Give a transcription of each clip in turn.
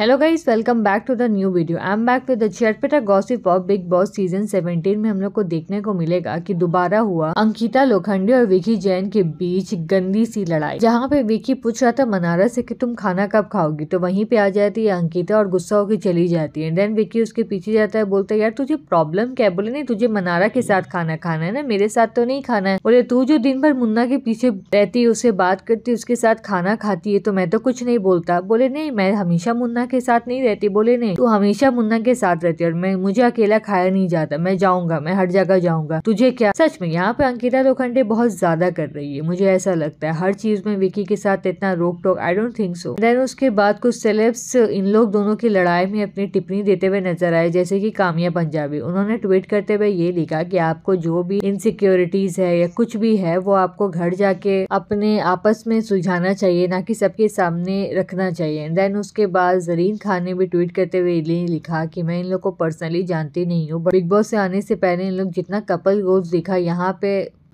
hello guys welcome back to the new video I am back with the चटपटा gossip of Bigg Boss season 17 में हम लोग को देखने को मिलेगा कि दोबारा हुआ अंकिता लोखंडे और विकी जैन के बीच गंदी सी लड़ाई जहां पे विकी पूछ रहा था मनारा से कि तुम खाना कब खाओगी तो वहीं पे आ जाती है अंकिता और गुस्सा होकर चली जाती है देन विकी उसके पीछे जाता है बोलता है यार तुझे प्रॉब्लम क्या है बोले नहीं तुझे मनारा के साथ खाना खाना है ना मेरे साथ तो नहीं खाना है बोले तू जो दिन भर मुन्ना के पीछे रहती है उससे बात करती उसके साथ खाना खाती है तो मैं तो कुछ नहीं बोलता बोले नहीं मैं हमेशा मुन्ना के साथ नहीं रहती बोले नहीं तू हमेशा मुन्ना के साथ रहती और मैं मुझे अकेला खाया नहीं जाता मैं जाऊंगा मैं हर जगह जाऊंगा तुझे क्या सच में यहाँ पे अंकिता तो खंडे बहुत ज्यादा कर रही है मुझे ऐसा लगता है हर चीज में विकी के साथ इतना रोक टोक I don't think so then उसके बाद कुछ सेलेब्स इन लोग दोनों की लड़ाई में अपनी टिप्पणी देते हुए नजर आए जैसे की कामिया पंजाबी उन्होंने ट्वीट करते हुए ये लिखा की आपको जो भी इनसिक्योरिटीज है या कुछ भी है वो आपको घर जाके अपने आपस में सुलझाना चाहिए ना कि सबके सामने रखना चाहिए देन उसके बाद नरीन खान ने भी ट्वीट करते हुए लिखा कि मैं इन लोग को पर्सनली जानती नहीं हूँ बिग बॉस से आने से पहले इन लोग जितना कपल गोल्स दिखा यहाँ पे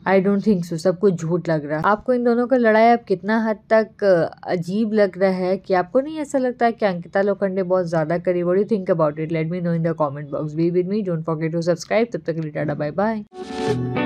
आई डोंट थिंक सो सब कुछ झूठ लग रहा है आपको इन दोनों का लड़ाई अब कितना हद तक अजीब लग रहा है कि आपको नहीं ऐसा लगता है कि अंकिता लोखंडे बहुत ज़्यादा करी what you think about it let me know in the comment box be with me don't forget to subscribe तब तक रिटाडा बाय बाय